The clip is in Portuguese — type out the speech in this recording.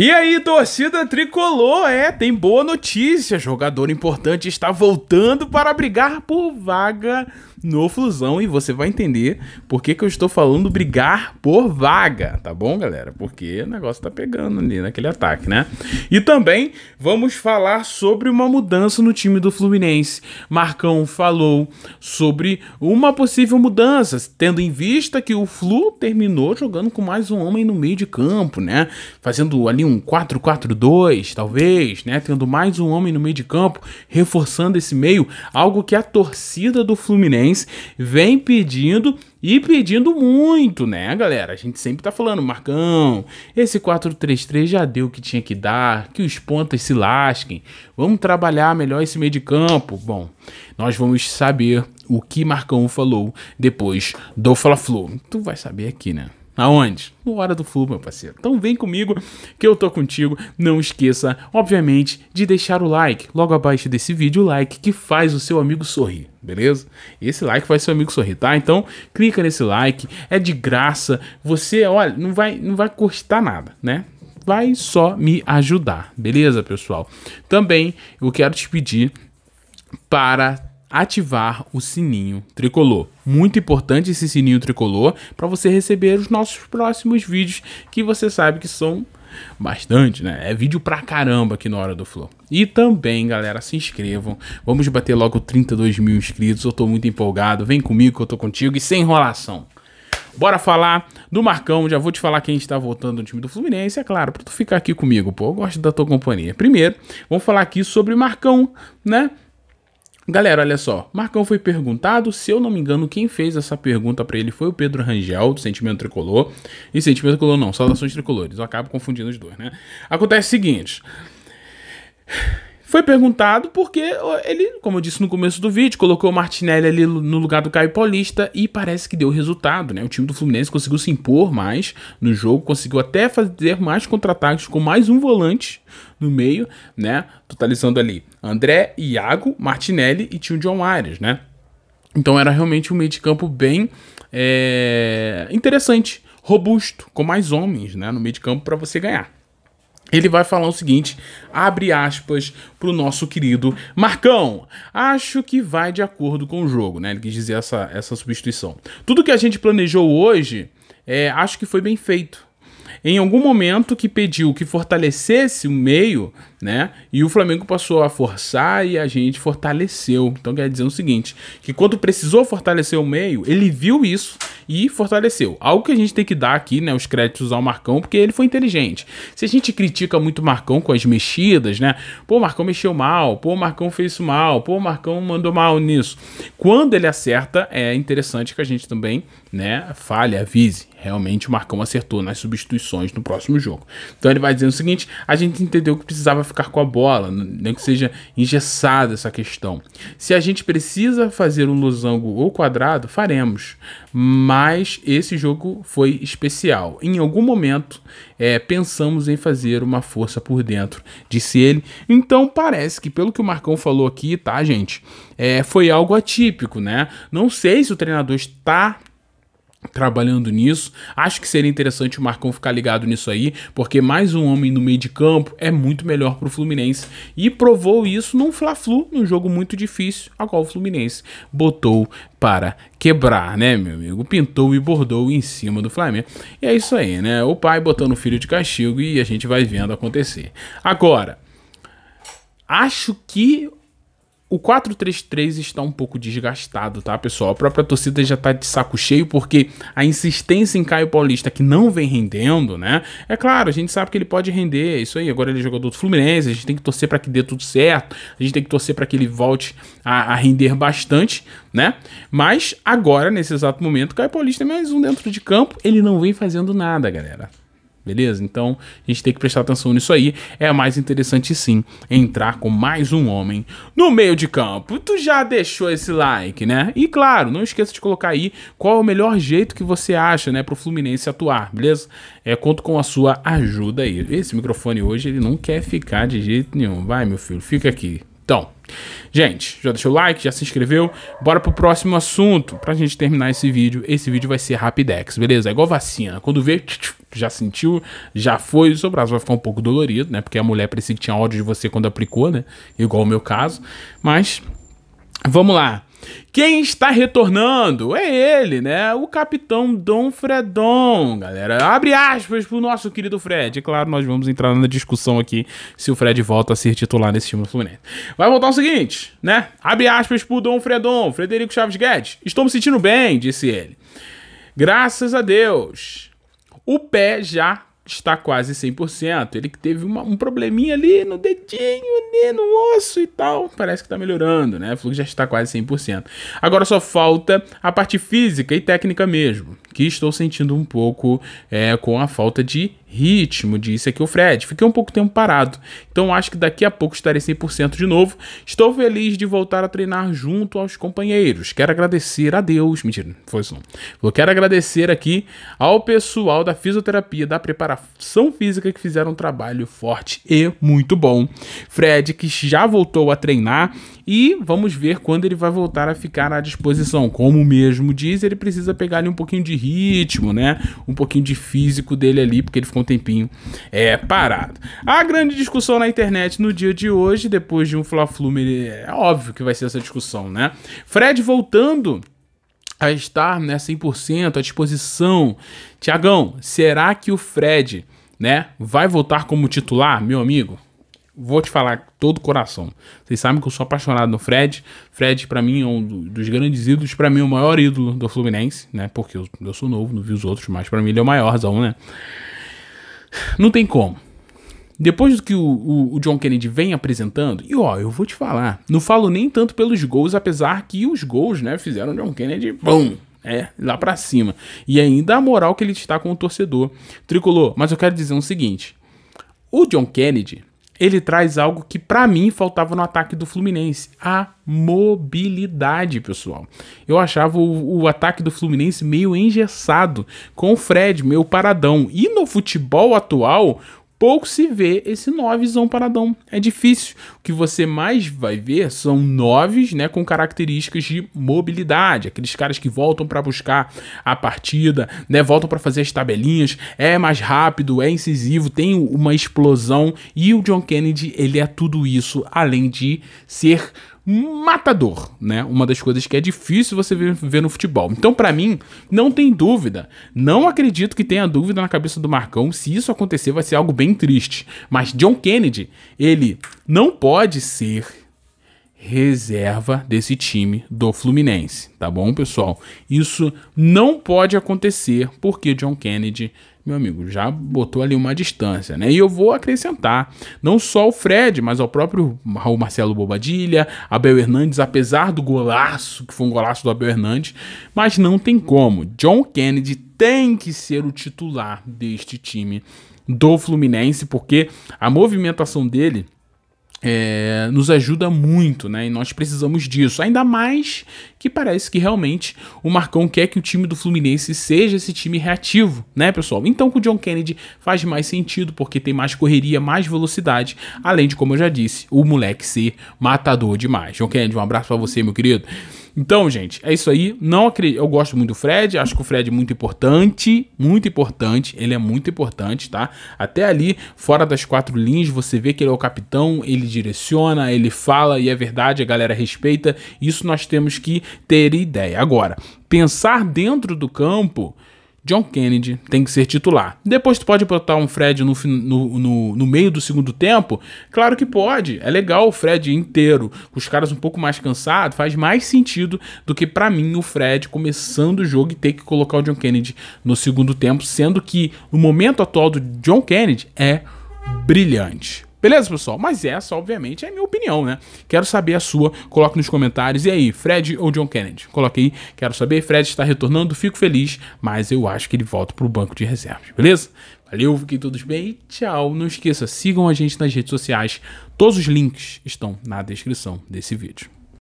E aí, torcida tricolor, é, tem boa notícia. Jogador importante está voltando para brigar por vaga no Flusão e você vai entender por que, que eu estou falando brigar por vaga, tá bom, galera? Porque o negócio tá pegando ali naquele ataque, né? E também vamos falar sobre uma mudança no time do Fluminense. Marcão falou sobre uma possível mudança, tendo em vista que o Flu terminou jogando com mais um homem no meio de campo, né? Fazendo ali um 4-4-2, talvez, né? Tendo mais um homem no meio de campo, reforçando esse meio, algo que a torcida do Fluminense vem pedindo e pedindo muito, né, galera? A gente sempre tá falando, Marcão, esse 4-3-3 já deu o que tinha que dar, que os pontas se lasquem, vamos trabalhar melhor esse meio de campo. Bom, nós vamos saber o que Marcão falou depois do Fla-Flu. Tu vai saber aqui, né? Aonde? No Hora do Flu, meu parceiro. Então vem comigo que eu tô contigo. Não esqueça, obviamente, de deixar o like logo abaixo desse vídeo, o like que faz o seu amigo sorrir, beleza? Esse like faz seu amigo sorrir, tá? Então clica nesse like, é de graça. Você, olha, não vai, não vai custar nada, né? Vai só me ajudar, beleza, pessoal? Também eu quero te pedir para ativar o sininho tricolor. Muito importante esse sininho tricolor para você receber os nossos próximos vídeos que você sabe que são bastante, né? É vídeo pra caramba aqui na Hora do Flow. E também, galera, se inscrevam. Vamos bater logo 32 mil inscritos. Eu tô muito empolgado. Vem comigo que eu tô contigo e sem enrolação. Bora falar do Marcão. Já vou te falar quem está voltando no time do Fluminense, é claro, pra tu ficar aqui comigo, pô. Eu gosto da tua companhia. Primeiro, vamos falar aqui sobre o Marcão, né? Galera, olha só. Marcão foi perguntado, se eu não me engano, quem fez essa pergunta para ele foi o Pedro Rangel, do Sentimento Tricolor. E Sentimento Tricolor não, Saudações Tricolores. Eu acabo confundindo os dois, né? Acontece o seguinte. Foi perguntado porque ele, como eu disse no começo do vídeo, colocou o Martinelli ali no lugar do Caio Paulista e parece que deu resultado, né? O time do Fluminense conseguiu se impor mais no jogo, conseguiu até fazer mais contra-ataques com mais um volante no meio, né? Totalizando ali André, Iago, Martinelli e tio John Arias, né? Então era realmente um meio de campo bem é, interessante, robusto, com mais homens né, no meio de campo para você ganhar ele vai falar o seguinte, abre aspas pro nosso querido Marcão. Acho que vai de acordo com o jogo, né? Ele quis dizer essa, essa substituição. Tudo que a gente planejou hoje, é, acho que foi bem feito em algum momento que pediu que fortalecesse o meio, né? E o Flamengo passou a forçar e a gente fortaleceu. Então quer dizer o seguinte, que quando precisou fortalecer o meio, ele viu isso e fortaleceu. Algo que a gente tem que dar aqui, né, os créditos ao Marcão, porque ele foi inteligente. Se a gente critica muito o Marcão com as mexidas, né? Pô, o Marcão mexeu mal, pô, o Marcão fez isso mal, pô, o Marcão mandou mal nisso. Quando ele acerta, é interessante que a gente também, né, fale, avise, realmente o Marcão acertou nas substituições no próximo jogo. Então ele vai dizendo o seguinte: a gente entendeu que precisava ficar com a bola, nem que seja engessada essa questão. Se a gente precisa fazer um losango ou quadrado, faremos. Mas esse jogo foi especial. Em algum momento é, pensamos em fazer uma força por dentro, disse ele. Então parece que, pelo que o Marcão falou aqui, tá, gente? É, foi algo atípico, né? Não sei se o treinador está trabalhando nisso. Acho que seria interessante o Marcão ficar ligado nisso aí, porque mais um homem no meio de campo é muito melhor para o Fluminense e provou isso num Fla-Flu, num jogo muito difícil, a qual o Fluminense botou para quebrar, né, meu amigo? Pintou e bordou em cima do Flamengo. E é isso aí, né? O pai botando o filho de castigo e a gente vai vendo acontecer. Agora, acho que o 4-3-3 está um pouco desgastado, tá, pessoal? A própria torcida já está de saco cheio porque a insistência em Caio Paulista que não vem rendendo, né? É claro, a gente sabe que ele pode render, é isso aí. Agora ele é jogador do Fluminense, a gente tem que torcer para que dê tudo certo, a gente tem que torcer para que ele volte a, a, render bastante, né? Mas agora, nesse exato momento, Caio Paulista é mais um dentro de campo, ele não vem fazendo nada, galera beleza? Então a gente tem que prestar atenção nisso aí. É mais interessante sim entrar com mais um homem no meio de campo. Tu já deixou esse like, né? E claro, não esqueça de colocar aí qual é o melhor jeito que você acha, né, pro Fluminense atuar, beleza? É, conto com a sua ajuda aí. Esse microfone hoje ele não quer ficar de jeito nenhum. Vai, meu filho, fica aqui. Então, Gente, já deixou o like, já se inscreveu? Bora pro próximo assunto. Pra gente terminar esse vídeo, esse vídeo vai ser Rapidex, beleza? É igual vacina. Quando vê, já sentiu, já foi, o seu braço vai ficar um pouco dolorido, né? Porque a mulher parecia que tinha ódio de você quando aplicou, né? Igual o meu caso. Mas, vamos lá. Quem está retornando é ele, né? O capitão Dom Fredon, galera. Abre aspas pro nosso querido Fred. E é claro, nós vamos entrar na discussão aqui se o Fred volta a ser titular nesse time do Fluminense. Vai voltar o seguinte, né? Abre aspas pro Dom Fredon, Frederico Chaves Guedes. Estou me sentindo bem, disse ele. Graças a Deus. O pé já está quase 100%. Ele teve uma, um probleminha ali no dedinho, ali no osso e tal. Parece que está melhorando, né? O que já está quase 100%. Agora só falta a parte física e técnica mesmo, que estou sentindo um pouco é, com a falta de ritmo, disse aqui o Fred. Fiquei um pouco tempo parado, então acho que daqui a pouco estarei 100% de novo. Estou feliz de voltar a treinar junto aos companheiros. Quero agradecer a Deus, mentira, foi isso não. quero agradecer aqui ao pessoal da fisioterapia, da preparação educação física que fizeram um trabalho forte e muito bom. Fred, que já voltou a treinar e vamos ver quando ele vai voltar a ficar à disposição. Como mesmo diz, ele precisa pegar ali um pouquinho de ritmo, né? Um pouquinho de físico dele ali, porque ele ficou um tempinho é, parado. A grande discussão na internet no dia de hoje, depois de um Fla-Flume, é óbvio que vai ser essa discussão, né? Fred voltando a estar né, 100% à disposição. Tiagão, será que o Fred né, vai voltar como titular, meu amigo? Vou te falar todo o coração. Vocês sabem que eu sou apaixonado no Fred. Fred, para mim, é um dos grandes ídolos. para mim, é o maior ídolo do Fluminense, né? Porque eu, eu sou novo, não vi os outros, mas para mim ele é o maior, né? Não tem como. Depois do que o, o, o, John Kennedy vem apresentando, e ó, eu vou te falar, não falo nem tanto pelos gols, apesar que os gols, né, fizeram o John Kennedy, bum, é, lá para cima. E ainda a moral que ele está com o torcedor tricolor. Mas eu quero dizer o um seguinte: o John Kennedy, ele traz algo que para mim faltava no ataque do Fluminense, a mobilidade, pessoal. Eu achava o, o, ataque do Fluminense meio engessado, com o Fred, meio paradão. E no futebol atual, pouco se vê esse 9 paradão. É difícil. O que você mais vai ver são 9 né, com características de mobilidade. Aqueles caras que voltam para buscar a partida, né, voltam para fazer as tabelinhas, é mais rápido, é incisivo, tem uma explosão. E o John Kennedy, ele é tudo isso, além de ser matador, né? Uma das coisas que é difícil você ver, ver no futebol. Então, para mim, não tem dúvida. Não acredito que tenha dúvida na cabeça do Marcão. Se isso acontecer, vai ser algo bem triste. Mas John Kennedy, ele não pode ser reserva desse time do Fluminense, tá bom, pessoal? Isso não pode acontecer porque John Kennedy meu amigo, já botou ali uma distância, né? E eu vou acrescentar, não só o Fred, mas ao próprio Raul Marcelo Bobadilha, Abel Hernandes, apesar do golaço, que foi um golaço do Abel Hernandes, mas não tem como. John Kennedy tem que ser o titular deste time do Fluminense, porque a movimentação dele é, nos ajuda muito, né? E nós precisamos disso. Ainda mais que parece que realmente o Marcão quer que o time do Fluminense seja esse time reativo, né, pessoal? Então com o John Kennedy faz mais sentido, porque tem mais correria, mais velocidade, além de, como eu já disse, o moleque ser matador demais. John Kennedy, um abraço para você, meu querido. Então, gente, é isso aí. Não acredito. Eu gosto muito do Fred, acho que o Fred é muito importante. Muito importante. Ele é muito importante, tá? Até ali, fora das quatro linhas, você vê que ele é o capitão, ele direciona, ele fala, e é verdade, a galera respeita. Isso nós temos que ter ideia. Agora, pensar dentro do campo John Kennedy tem que ser titular. Depois tu pode botar um Fred no, no, no, no, meio do segundo tempo? Claro que pode. É legal o Fred inteiro, com os caras um pouco mais cansados, faz mais sentido do que para mim o Fred começando o jogo e ter que colocar o John Kennedy no segundo tempo, sendo que o momento atual do John Kennedy é brilhante. Beleza, pessoal? Mas essa, obviamente, é a minha opinião, né? Quero saber a sua, coloque nos comentários. E aí, Fred ou John Kennedy? Coloque aí, quero saber. Fred está retornando, fico feliz, mas eu acho que ele volta para o banco de reservas, beleza? Valeu, fiquem todos bem tchau. Não esqueça, sigam a gente nas redes sociais. Todos os links estão na descrição desse vídeo.